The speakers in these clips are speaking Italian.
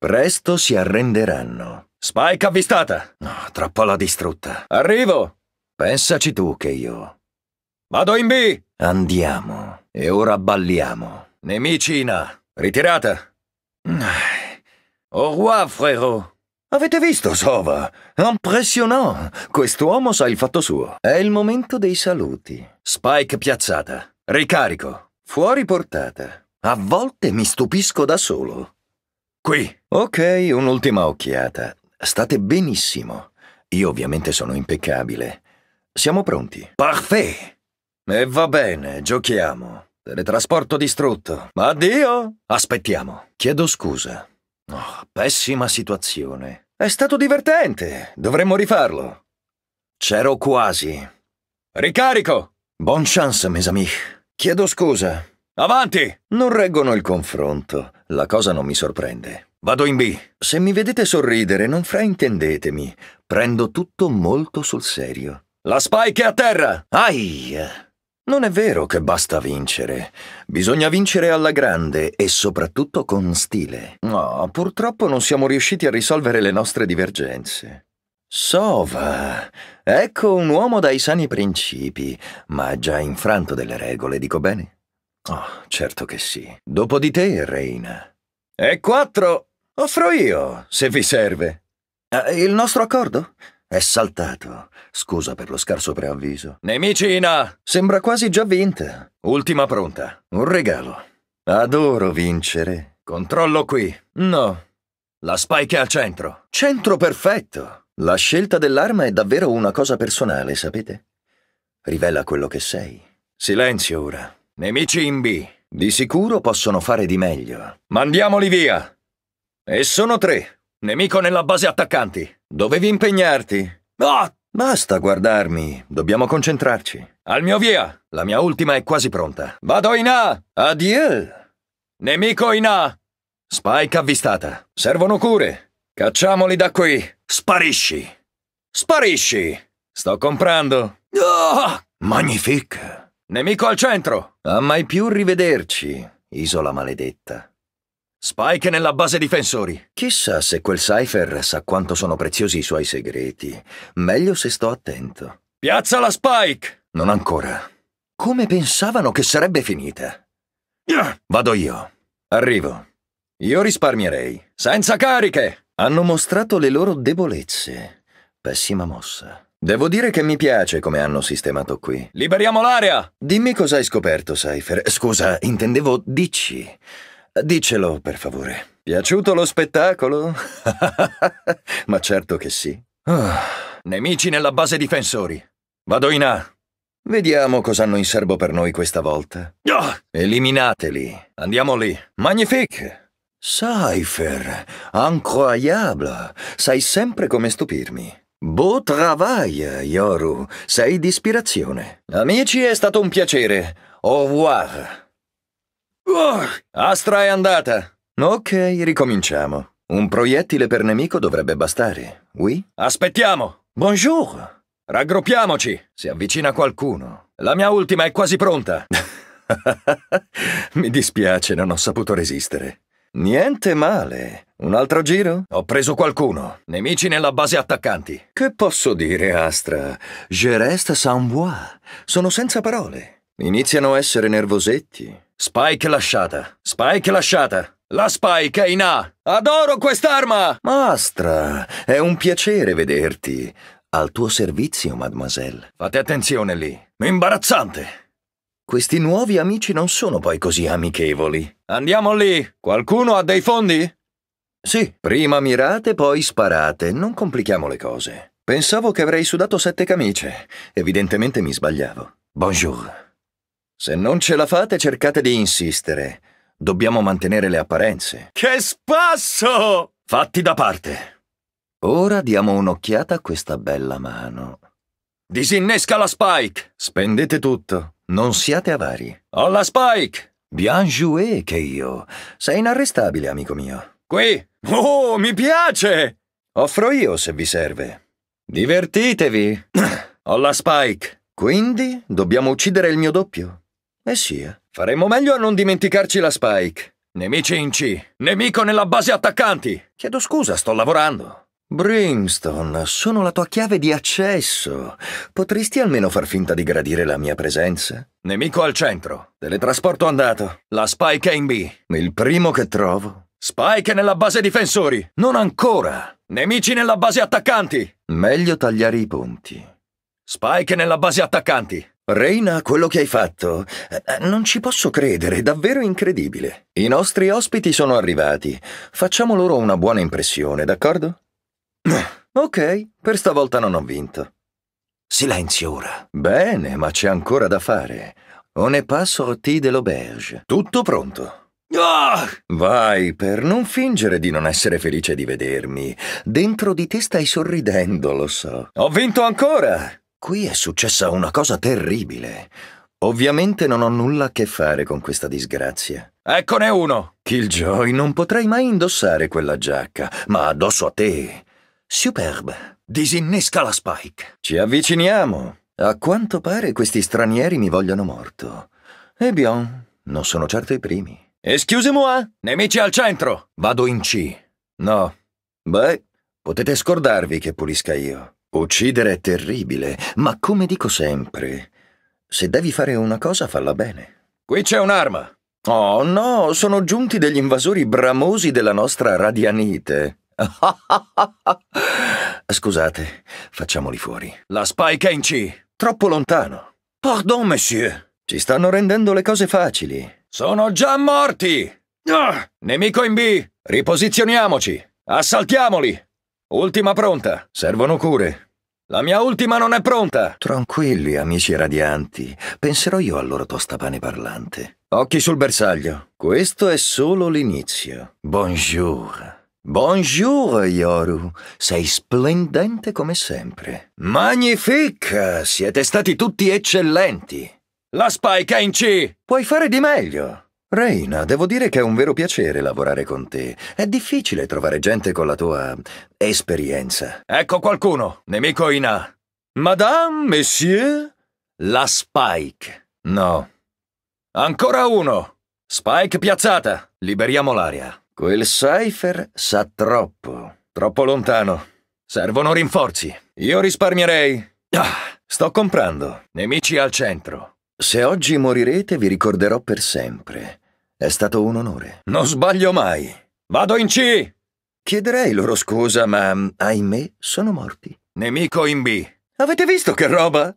Presto si arrenderanno. Spike avvistata! No, troppo l'ho distrutta. Arrivo! Pensaci tu che io. Vado in B! Andiamo. E ora balliamo. Nemici in A. Ritirata! Au revoir, frérot! Avete visto, Sova? Impressionant! Quest'uomo sa il fatto suo. È il momento dei saluti. Spike piazzata. Ricarico. Fuori portata. A volte mi stupisco da solo qui. Ok, un'ultima occhiata. State benissimo. Io ovviamente sono impeccabile. Siamo pronti. Parfait! E va bene, giochiamo. Teletrasporto distrutto. Addio! Aspettiamo. Chiedo scusa. Oh, pessima situazione. È stato divertente. Dovremmo rifarlo. C'ero quasi. Ricarico! Buon chance, mes amis. Chiedo scusa. Avanti! Non reggono il confronto. La cosa non mi sorprende. Vado in B. Se mi vedete sorridere, non fraintendetemi. Prendo tutto molto sul serio. La spike è a terra! Ai! Non è vero che basta vincere. Bisogna vincere alla grande e soprattutto con stile. No, purtroppo non siamo riusciti a risolvere le nostre divergenze. Sova, ecco un uomo dai sani principi, ma già infranto delle regole, dico bene? Oh, certo che sì. Dopo di te, Reina. E quattro offro io, se vi serve. Eh, il nostro accordo? È saltato. Scusa per lo scarso preavviso. Nemicina! Sembra quasi già vinta. Ultima pronta. Un regalo. Adoro vincere. Controllo qui. No. La spike è al centro. Centro perfetto. La scelta dell'arma è davvero una cosa personale, sapete? Rivela quello che sei. Silenzio ora. Nemici in B. Di sicuro possono fare di meglio. Mandiamoli via! E sono tre. Nemico nella base attaccanti. Dovevi impegnarti. Ah! Basta guardarmi. Dobbiamo concentrarci. Al mio via! La mia ultima è quasi pronta. Vado in A! Adieu! Nemico in A! Spike avvistata. Servono cure. Cacciamoli da qui. Sparisci. Sparisci. Sto comprando. Oh, ah, magnifique. Nemico al centro! A mai più rivederci, isola maledetta. Spike nella base difensori. Chissà se quel Cypher sa quanto sono preziosi i suoi segreti. Meglio se sto attento. Piazza la Spike! Non ancora. Come pensavano che sarebbe finita? Vado io. Arrivo. Io risparmierei. Senza cariche! Hanno mostrato le loro debolezze. Pessima mossa. Devo dire che mi piace come hanno sistemato qui. Liberiamo l'area! Dimmi cosa hai scoperto, Cypher. Scusa, intendevo dici. Dicelo, per favore. Piaciuto lo spettacolo? Ma certo che sì. Oh. Nemici nella base difensori. Vado in A. Vediamo cosa hanno in serbo per noi questa volta. Oh! Eliminateli. Andiamo lì. Magnifique! Cypher, incroyable. Sai sempre come stupirmi. Buon lavoro, Yoru. Sei di ispirazione. Amici, è stato un piacere. Au revoir. Oh, Astra è andata. Ok, ricominciamo. Un proiettile per nemico dovrebbe bastare, oui? Aspettiamo! Bonjour! Raggruppiamoci! Si avvicina qualcuno. La mia ultima è quasi pronta. Mi dispiace, non ho saputo resistere. Niente male. Un altro giro? Ho preso qualcuno. Nemici nella base attaccanti. Che posso dire, Astra? Je reste sans voix. Sono senza parole. Iniziano a essere nervosetti. Spike lasciata. Spike lasciata. La Spike è in A. Adoro quest'arma! Astra, è un piacere vederti. Al tuo servizio, mademoiselle. Fate attenzione lì. Imbarazzante. Questi nuovi amici non sono poi così amichevoli. Andiamo lì! Qualcuno ha dei fondi? Sì, prima mirate, poi sparate. Non complichiamo le cose. Pensavo che avrei sudato sette camicie. Evidentemente mi sbagliavo. Bonjour. Se non ce la fate, cercate di insistere. Dobbiamo mantenere le apparenze. Che spasso! Fatti da parte. Ora diamo un'occhiata a questa bella mano. Disinnesca la Spike! Spendete tutto, non siate avari. Ho la Spike! Bien joué che io. Sei inarrestabile, amico mio. Qui! Oh, mi piace! Offro io se vi serve. Divertitevi! Ho la Spike! Quindi dobbiamo uccidere il mio doppio? Eh sì. Eh. Faremmo meglio a non dimenticarci la Spike. Nemici in C. Nemico nella base attaccanti. Chiedo scusa, sto lavorando. Brimstone, sono la tua chiave di accesso. Potresti almeno far finta di gradire la mia presenza? Nemico al centro. Teletrasporto andato. La Spike è in B. Il primo che trovo. Spike nella base difensori. Non ancora. Nemici nella base attaccanti. Meglio tagliare i ponti. Spike nella base attaccanti. Reina, quello che hai fatto. Eh, eh, non ci posso credere, è davvero incredibile. I nostri ospiti sono arrivati. Facciamo loro una buona impressione, d'accordo? Ok, per stavolta non ho vinto. Silenzio ora. Bene, ma c'è ancora da fare. On est pas sorti de l'auberge. Tutto pronto. Oh! Vai, per non fingere di non essere felice di vedermi. Dentro di te stai sorridendo, lo so. Ho vinto ancora! Qui è successa una cosa terribile. Ovviamente non ho nulla a che fare con questa disgrazia. Eccone uno! Killjoy, non potrei mai indossare quella giacca, ma addosso a te Superb. Disinnesca la Spike. Ci avviciniamo. A quanto pare questi stranieri mi vogliono morto. E bien, non sono certo i primi. Excuse moi, nemici al centro. Vado in C. No. Beh, potete scordarvi che pulisca io. Uccidere è terribile, ma come dico sempre, se devi fare una cosa falla bene. Qui c'è un'arma. Oh no, sono giunti degli invasori bramosi della nostra radianite. Scusate, facciamoli fuori. La Spy Kenchi! Troppo lontano. Pardon, monsieur. Ci stanno rendendo le cose facili. Sono già morti! Ah, nemico in B! Riposizioniamoci! Assaltiamoli! Ultima pronta. Servono cure. La mia ultima non è pronta! Tranquilli, amici radianti. Penserò io al loro tostapane parlante. Occhi sul bersaglio. Questo è solo l'inizio. Bonjour. Bonjour, Yoru. Sei splendente come sempre. Magnifica! Siete stati tutti eccellenti. La Spike è in C! Puoi fare di meglio. Reina, devo dire che è un vero piacere lavorare con te. È difficile trovare gente con la tua esperienza. Ecco qualcuno, nemico in A. Madame, Monsieur, la Spike. No. Ancora uno. Spike piazzata. Liberiamo l'aria. Quel Cypher sa troppo, troppo lontano. Servono rinforzi. Io risparmierei. Ah, sto comprando. Nemici al centro. Se oggi morirete vi ricorderò per sempre. È stato un onore. Non sbaglio mai. Vado in C! Chiederei loro scusa, ma mm, ahimè sono morti. Nemico in B. Avete visto che roba?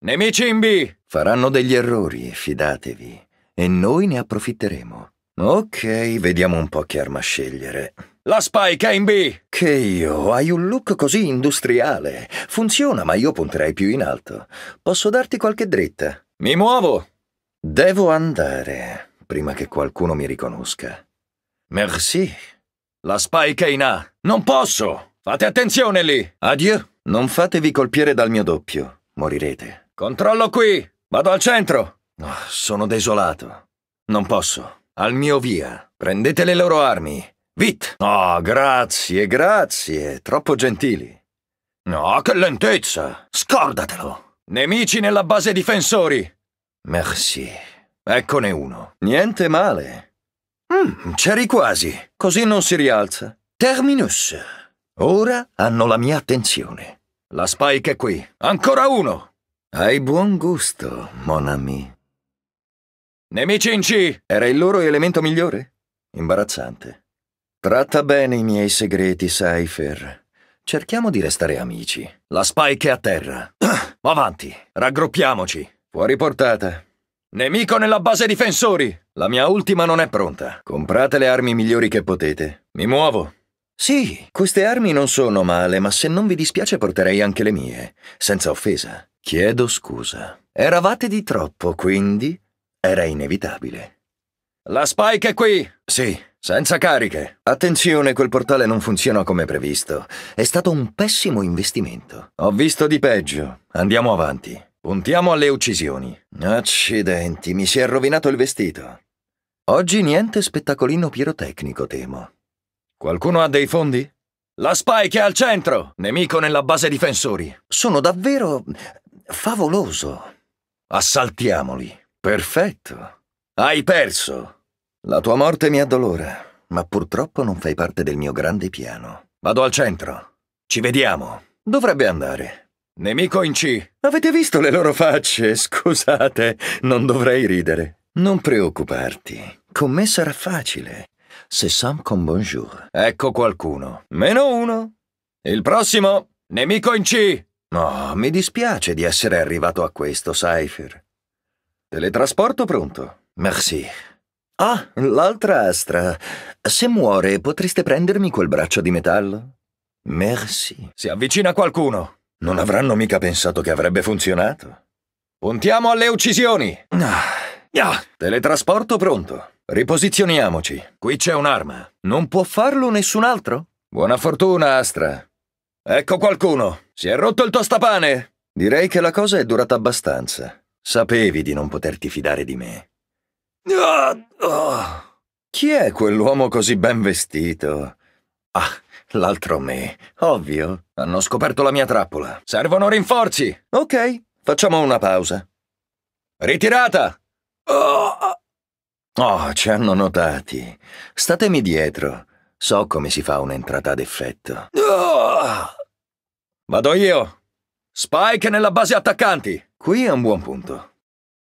Nemici in B! Faranno degli errori, fidatevi. E noi ne approfitteremo. Ok, vediamo un po' che arma scegliere. La Spike è in B! Che io, hai un look così industriale. Funziona, ma io punterei più in alto. Posso darti qualche dritta? Mi muovo! Devo andare, prima che qualcuno mi riconosca. Merci. La Spike è in A. Non posso! Fate attenzione lì! Adieu! Non fatevi colpire dal mio doppio. Morirete. Controllo qui! Vado al centro! Oh, sono desolato. Non posso. Al mio via, prendete le loro armi. Vit! Oh, grazie, grazie, troppo gentili. No, che lentezza! Scordatelo! Nemici nella base difensori! Merci. Eccone uno. Niente male. Mm, c'eri quasi. Così non si rialza. Terminus. Ora hanno la mia attenzione. La spike è qui. Ancora uno! Hai buon gusto, mon ami. Nemicinci! Era il loro elemento migliore? Imbarazzante. Tratta bene i miei segreti, Cypher. Cerchiamo di restare amici. La Spike è a terra. Avanti, raggruppiamoci. Fuori portata. Nemico nella base difensori! La mia ultima non è pronta. Comprate le armi migliori che potete. Mi muovo. Sì, queste armi non sono male, ma se non vi dispiace porterei anche le mie, senza offesa. Chiedo scusa. Eravate di troppo, quindi era inevitabile. La Spike è qui! Sì, senza cariche. Attenzione, quel portale non funziona come previsto. È stato un pessimo investimento. Ho visto di peggio. Andiamo avanti. Puntiamo alle uccisioni. Accidenti, mi si è rovinato il vestito. Oggi niente spettacolino pirotecnico, temo. Qualcuno ha dei fondi? La Spike è al centro! Nemico nella base difensori. Sono davvero favoloso. Assaltiamoli. Perfetto. Hai perso. La tua morte mi addolora, ma purtroppo non fai parte del mio grande piano. Vado al centro. Ci vediamo. Dovrebbe andare. Nemico in C. Avete visto le loro facce? Scusate, non dovrei ridere. Non preoccuparti. Con me sarà facile. Se Sam con bonjour. Ecco qualcuno. Meno uno. Il prossimo. Nemico in C. No, oh, mi dispiace di essere arrivato a questo, Cypher. Teletrasporto pronto. Merci. Ah, l'altra astra. Se muore, potreste prendermi quel braccio di metallo? Merci. Si avvicina qualcuno. Non avranno mica pensato che avrebbe funzionato. Puntiamo alle uccisioni. Ah. Ah. Teletrasporto pronto. Riposizioniamoci. Qui c'è un'arma. Non può farlo nessun altro? Buona fortuna, Astra. Ecco qualcuno. Si è rotto il tostapane. Direi che la cosa è durata abbastanza. Sapevi di non poterti fidare di me. Oh, oh. Chi è quell'uomo così ben vestito? Ah, l'altro me. Ovvio. Hanno scoperto la mia trappola. Servono rinforzi. Ok, facciamo una pausa. Ritirata! Oh, oh ci hanno notati. Statemi dietro. So come si fa un'entrata d'effetto. Vado io. Spike nella base attaccanti. Qui è un buon punto.